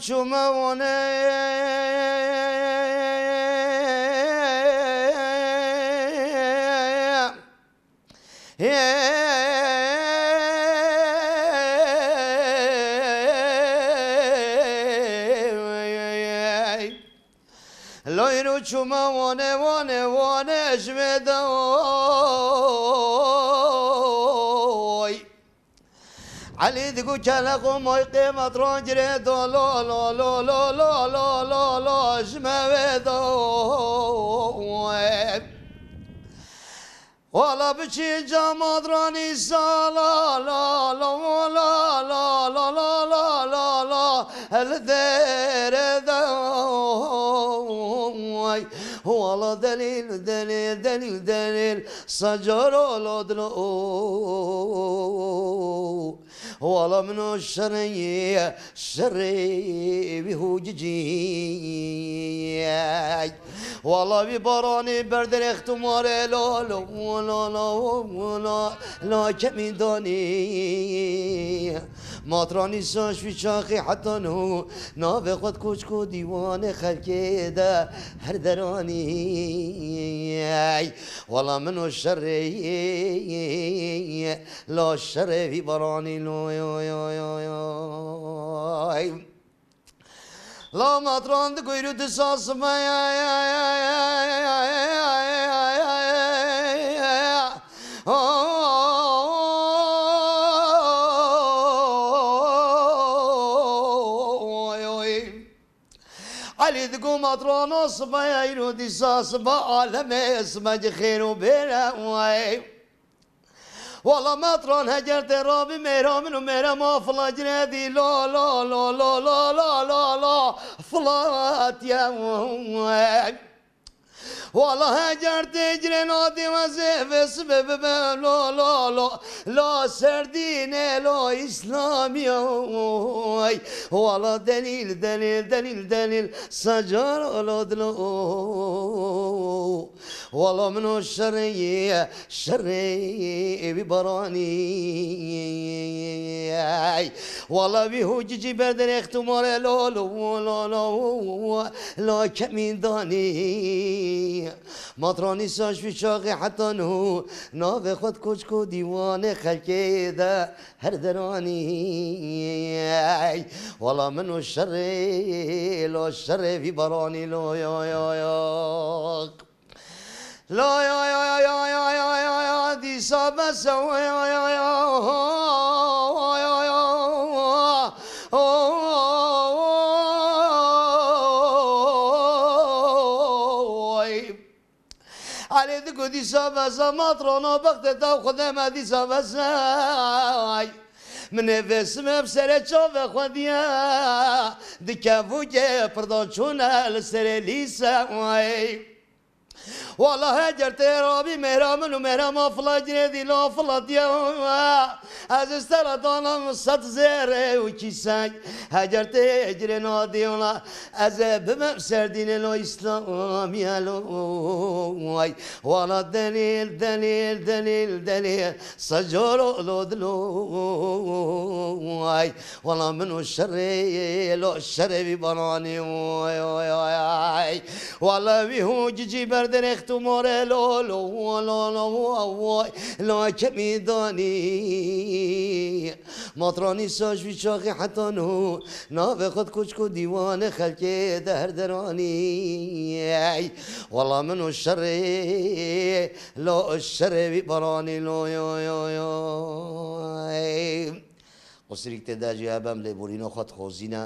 çumavone Loyru çuma vone vone vone jmeda علی دیگو کلق و مای قیمت ران گره دا لا لا لا لا لا لا لا لا دا والا بچی جامد رانی سا لا لا لا لا لا لا لا لا لا لا الدير دليل دليل دليل دلیل والا منو شری شری به هوجی والا بی برد ماره لا لا لا لا لا کمی دانی ماترانی ساش چاقی شاخی حتی نو ناو خود کچ دیوان خلکی ده هر درانی والا منو شر لا شر برانی لو لا ماتران ده گویرو دساس علي تقوم اطرون اصبع يرود اصبع عالم اسمج خير وبلا والله ما ترون هجرت رابي ميرا منو ميرا ما فلا جنادي لا لا لا لا لا لا لا فلات يا والله جرت جري نادي وزيف سبب لو لو لو لو سردين لو إسلامي والله دليل دليل دليل دليل سجار الأدلو والله منو الشري الشري ببراني والله بهوجي بردن اختمار لو لو لو لو لو كمين داني ما تراني ساش في شاق حتى نو ناو خود كوشكو ديوان دیوان خلکی ده هر دراني والا منو الشر لو الشر في براني لو يا يا يا لا يا يا يا يا يا يا دي صابة سوا يا يا يا حالی دی کدی سا زمات رانا بخت تا خدا مدی سا وسای من وسم سر چاو خودیا دکه وگه پرداچون سر لیسا وای والله هاجرت يا ربي مهرام ومهرام افلا جنيدي لو افلا ديما عزيز ترى دانا مصات زيري وكيساك هاجرت هجري نادي ولا عذاب بمسردين لو اسلام يا لوي ولا دليل دليل دليل دليل سجور لود لوي ولا منو شري لو شري ببراني وي وي وي ولا بهو جيبر درخت و ماره لالو لالو لا کمی دانی ماترانی ساش بیچاخی حتی نو ناو خود کچک و دیوان خلک در درانی والله منو شر لا الشر ببراني لو يو يو يو قصريك تداجي أبام لبورينو خط خوزينا